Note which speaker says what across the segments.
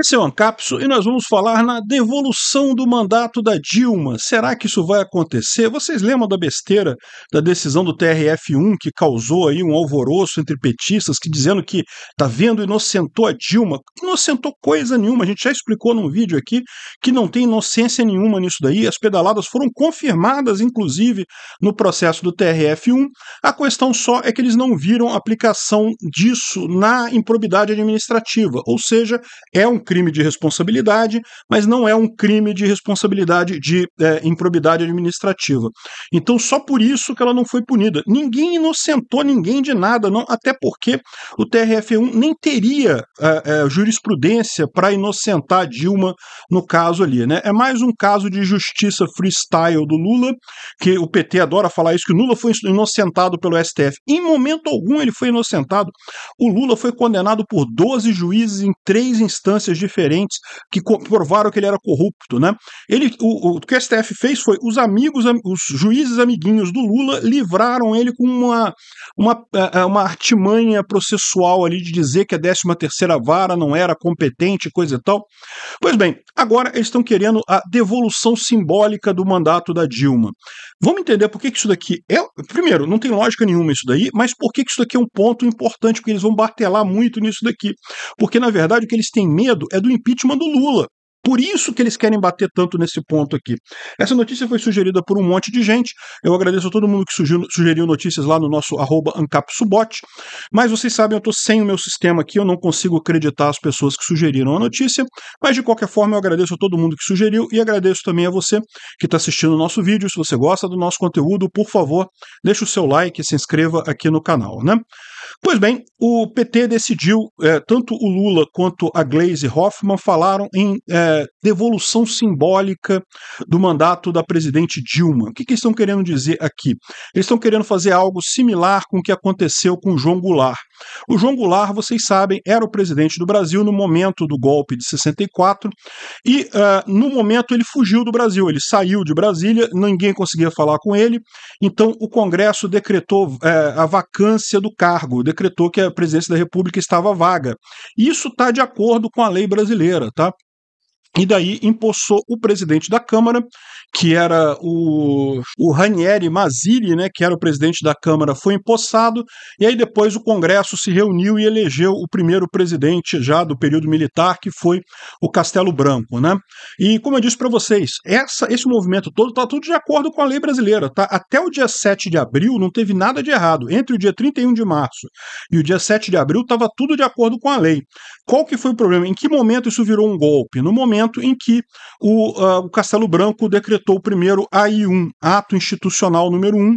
Speaker 1: Esse é o Ancapso e nós vamos falar na devolução do mandato da Dilma. Será que isso vai acontecer? Vocês lembram da besteira da decisão do TRF1 que causou aí um alvoroço entre petistas que dizendo que tá vendo inocentou a Dilma? Inocentou coisa nenhuma. A gente já explicou num vídeo aqui que não tem inocência nenhuma nisso daí. As pedaladas foram confirmadas inclusive no processo do TRF1. A questão só é que eles não viram aplicação disso na improbidade administrativa, ou seja, é um crime de responsabilidade, mas não é um crime de responsabilidade de é, improbidade administrativa. Então, só por isso que ela não foi punida. Ninguém inocentou ninguém de nada, não, até porque o TRF1 nem teria é, é, jurisprudência para inocentar Dilma no caso ali. Né? É mais um caso de justiça freestyle do Lula, que o PT adora falar isso, que o Lula foi inocentado pelo STF. Em momento algum ele foi inocentado. O Lula foi condenado por 12 juízes em três instâncias diferentes que provaram que ele era corrupto, né? Ele, o, o que o STF fez foi os amigos, os juízes amiguinhos do Lula livraram ele com uma, uma, é, é, uma artimanha processual ali de dizer que a 13 terceira vara não era competente, coisa e tal. Pois bem, agora eles estão querendo a devolução simbólica do mandato da Dilma. Vamos entender por que, que isso daqui é. Primeiro, não tem lógica nenhuma isso daí, mas por que, que isso daqui é um ponto importante, porque eles vão bartelar muito nisso daqui. Porque, na verdade, o que eles têm medo é do impeachment do Lula. Por isso que eles querem bater tanto nesse ponto aqui. Essa notícia foi sugerida por um monte de gente. Eu agradeço a todo mundo que sugeriu, sugeriu notícias lá no nosso @ancapsubot. Mas vocês sabem, eu estou sem o meu sistema aqui, eu não consigo acreditar as pessoas que sugeriram a notícia. Mas de qualquer forma, eu agradeço a todo mundo que sugeriu e agradeço também a você que está assistindo o nosso vídeo. Se você gosta do nosso conteúdo, por favor, deixe o seu like e se inscreva aqui no canal, né? Pois bem, o PT decidiu, é, tanto o Lula quanto a Glaze Hoffmann falaram em é, devolução simbólica do mandato da presidente Dilma. O que, que eles estão querendo dizer aqui? Eles estão querendo fazer algo similar com o que aconteceu com João Goulart. O João Goulart, vocês sabem, era o presidente do Brasil no momento do golpe de 64 e uh, no momento ele fugiu do Brasil, ele saiu de Brasília, ninguém conseguia falar com ele, então o Congresso decretou uh, a vacância do cargo, decretou que a presidência da República estava vaga. Isso está de acordo com a lei brasileira, tá? E daí empossou o presidente da Câmara, que era o, o Ranieri Mazzilli, né, que era o presidente da Câmara, foi empossado, e aí depois o Congresso se reuniu e elegeu o primeiro presidente já do período militar, que foi o Castelo Branco. Né? E como eu disse para vocês, essa, esse movimento todo está tudo de acordo com a lei brasileira. Tá? Até o dia 7 de abril não teve nada de errado. Entre o dia 31 de março e o dia 7 de abril estava tudo de acordo com a lei. Qual que foi o problema? Em que momento isso virou um golpe? No momento momento em que o, uh, o Castelo Branco decretou o primeiro AI1, Ato Institucional número 1,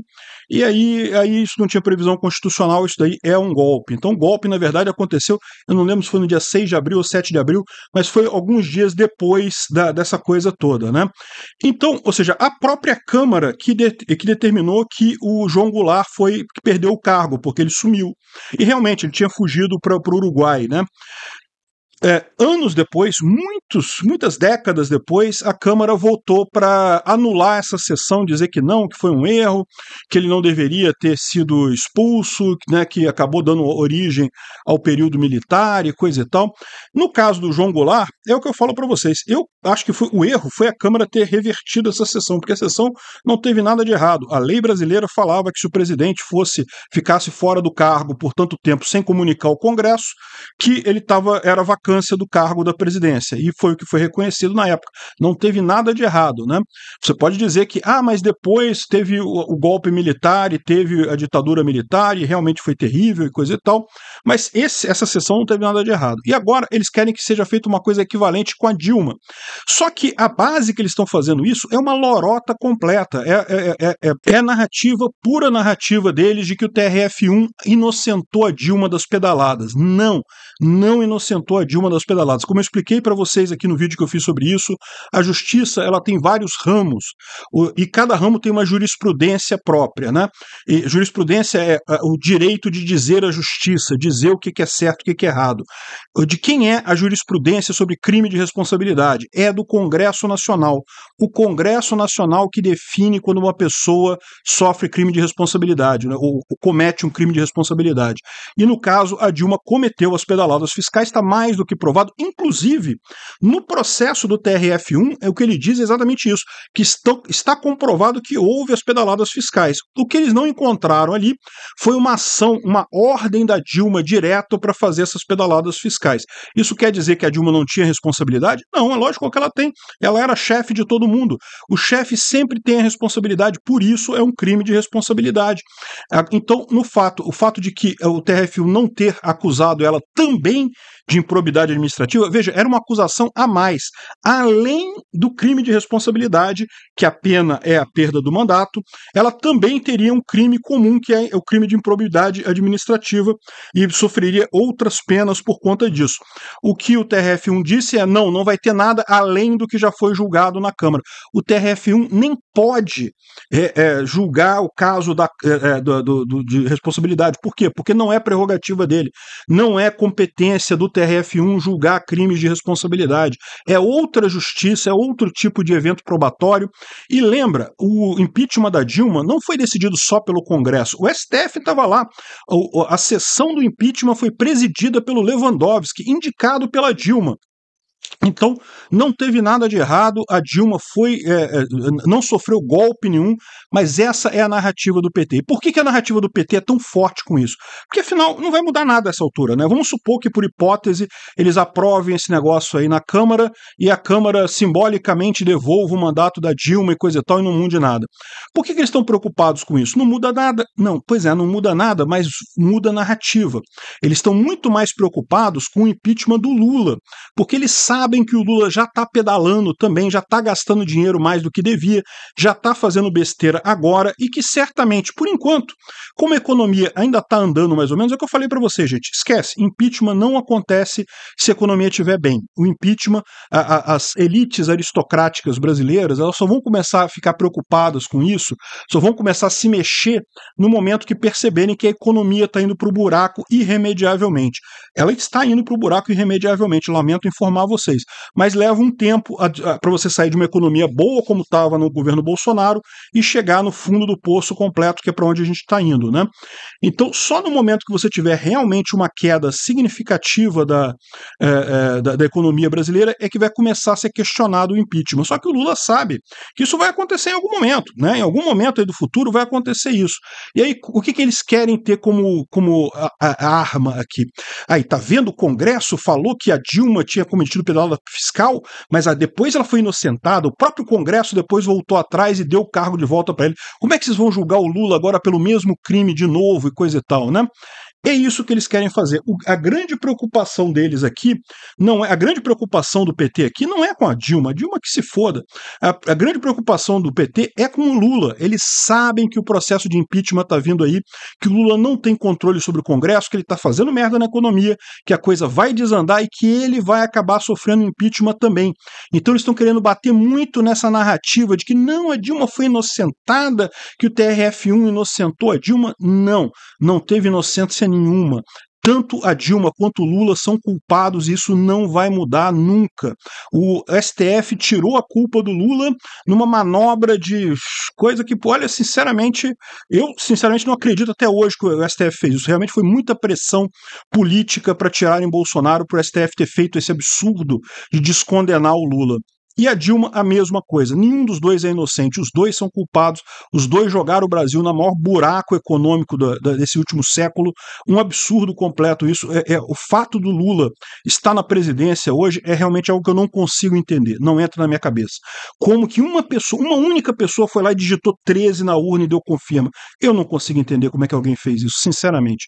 Speaker 1: e aí, aí isso não tinha previsão constitucional, isso daí é um golpe. Então, o golpe, na verdade, aconteceu, eu não lembro se foi no dia 6 de abril ou 7 de abril, mas foi alguns dias depois da, dessa coisa toda, né? Então, ou seja, a própria Câmara que, de, que determinou que o João Goulart foi que perdeu o cargo, porque ele sumiu. E realmente ele tinha fugido para o Uruguai, né? é, anos depois, muitos, muitas décadas depois, a Câmara voltou para anular essa sessão, dizer que não, que foi um erro, que ele não deveria ter sido expulso, né, que acabou dando origem ao período militar e coisa e tal. No caso do João Goulart, é o que eu falo para vocês. Eu acho que foi, o erro foi a Câmara ter revertido essa sessão, porque a sessão não teve nada de errado. A lei brasileira falava que se o presidente fosse ficasse fora do cargo por tanto tempo sem comunicar ao Congresso, que ele tava, era vacante vacância do cargo da presidência. E foi o que foi reconhecido na época. Não teve nada de errado. Né? Você pode dizer que, ah, mas depois teve o, o golpe militar e teve a ditadura militar e realmente foi terrível e coisa e tal. Mas esse, essa sessão não teve nada de errado. E agora eles querem que seja feita uma coisa equivalente com a Dilma. Só que a base que eles estão fazendo isso é uma lorota completa. É, é, é, é, é narrativa, pura narrativa deles de que o TRF1 inocentou a Dilma das pedaladas. Não, não inocentou a Dilma uma das pedaladas. Como eu expliquei para vocês aqui no vídeo que eu fiz sobre isso, a justiça ela tem vários ramos e cada ramo tem uma jurisprudência própria, né? E jurisprudência é, é o direito de dizer a justiça, dizer o que é certo e o que é errado. De quem é a jurisprudência sobre crime de responsabilidade? É do Congresso Nacional. O Congresso Nacional que define quando uma pessoa sofre crime de responsabilidade, né? ou, comete um crime de responsabilidade. E no caso, a Dilma cometeu as pedaladas fiscais, está mais do que que provado, inclusive no processo do TRF1, é o que ele diz exatamente isso, que estão, está comprovado que houve as pedaladas fiscais. O que eles não encontraram ali foi uma ação, uma ordem da Dilma direto para fazer essas pedaladas fiscais. Isso quer dizer que a Dilma não tinha responsabilidade? Não, é lógico que ela tem. Ela era chefe de todo mundo. O chefe sempre tem a responsabilidade, por isso é um crime de responsabilidade. Ah, então, no fato, o fato de que o TRF1 não ter acusado ela também de improbidade administrativa, veja, era uma acusação a mais, além do crime de responsabilidade, que a pena é a perda do mandato, ela também teria um crime comum, que é o crime de improbidade administrativa, e sofreria outras penas por conta disso. O que o TRF1 disse é: não, não vai ter nada além do que já foi julgado na Câmara. O TRF1 nem pode é, é, julgar o caso da, é, é do, do, de responsabilidade. Por quê? Porque não é prerrogativa dele, não é competência do TRF1 julgar crimes de responsabilidade. É outra justiça, é outro tipo de evento probatório. E lembra, o impeachment da Dilma não foi decidido só pelo Congresso. O STF estava lá. A, a sessão do impeachment foi presidida pelo Lewandowski, indicado pela Dilma. Então, não teve nada de errado, a Dilma foi, é, é, não sofreu golpe nenhum, mas essa é a narrativa do PT. E por que, que, a narrativa do PT é tão forte com isso? Porque, afinal, não vai mudar nada essa altura, né? Vamos supor que, por hipótese, eles aprovem esse negócio aí na Câmara e a Câmara simbolicamente devolva o mandato da Dilma e coisa e tal e não mude nada. Por que, que eles estão preocupados com isso? Não muda nada. Não, pois é, não muda nada, mas muda a narrativa. Eles estão muito mais preocupados com o impeachment do Lula, porque eles sabem sabem que o Lula já está pedalando também, já está gastando dinheiro mais do que devia, já está fazendo besteira agora e que certamente, por enquanto, como a economia ainda está andando mais ou menos, é o que eu falei para vocês, gente. Esquece, impeachment não acontece se a economia estiver bem. O impeachment, a, a, as elites aristocráticas brasileiras, elas só vão começar a ficar preocupadas com isso, só vão começar a se mexer no momento que perceberem que a economia está indo para o buraco irremediavelmente. Ela está indo para o buraco irremediavelmente, lamento informar vocês. Mas leva um tempo para você sair de uma economia boa como estava no governo Bolsonaro e chegar no fundo do poço completo, que é para onde a gente está indo. Né? Então, só no momento que você tiver realmente uma queda significativa da, é, é, da, da economia brasileira é que vai começar a ser questionado o impeachment. Só que o Lula sabe que isso vai acontecer em algum momento, né? Em algum momento aí do futuro vai acontecer isso. E aí, o que, que eles querem ter como, como a, a arma aqui? Aí, tá vendo? O Congresso falou que a Dilma tinha cometido pedal ela fiscal, mas ah, depois ela foi inocentada, o próprio Congresso depois voltou atrás e deu o cargo de volta para ele. Como é que vocês vão julgar o Lula agora pelo mesmo crime de novo e coisa e tal, né? É isso que eles querem fazer. O, a grande preocupação deles aqui não é a grande preocupação do PT aqui não é com a Dilma, a Dilma que se foda. A, a grande preocupação do PT é com o Lula. Eles sabem que o processo de impeachment está vindo aí, que o Lula não tem controle sobre o Congresso, que ele está fazendo merda na economia, que a coisa vai desandar e que ele vai acabar sofrendo impeachment também. Então eles estão querendo bater muito nessa narrativa de que não a Dilma foi inocentada, que o TRF1 inocentou a Dilma. Não, não teve inocência nenhuma. Tanto a Dilma quanto o Lula são culpados, isso não vai mudar nunca. O STF tirou a culpa do Lula numa manobra de coisa que, olha, sinceramente, eu sinceramente não acredito até hoje que o STF fez isso. Realmente foi muita pressão política para tirarem Bolsonaro para o STF ter feito esse absurdo de descondenar o Lula. E a Dilma, a mesma coisa. Nenhum dos dois é inocente, os dois são culpados, os dois jogaram o Brasil no maior buraco econômico desse último século. Um absurdo completo isso. É, é, o fato do Lula estar na presidência hoje é realmente algo que eu não consigo entender, não entra na minha cabeça. Como que uma pessoa, uma única pessoa foi lá e digitou 13 na urna e deu confirma. Eu não consigo entender como é que alguém fez isso, sinceramente.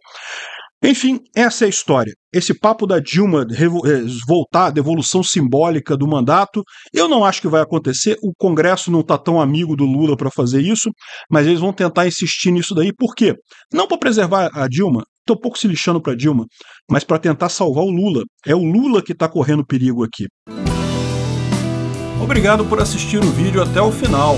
Speaker 1: Enfim, essa é a história. Esse papo da Dilma eh, voltar devolução simbólica do mandato, eu não acho que vai acontecer. O Congresso não está tão amigo do Lula para fazer isso, mas eles vão tentar insistir nisso daí. Por quê? Não para preservar a Dilma, estou pouco se lixando para Dilma, mas para tentar salvar o Lula. É o Lula que está correndo perigo aqui. Obrigado por assistir o vídeo até o final.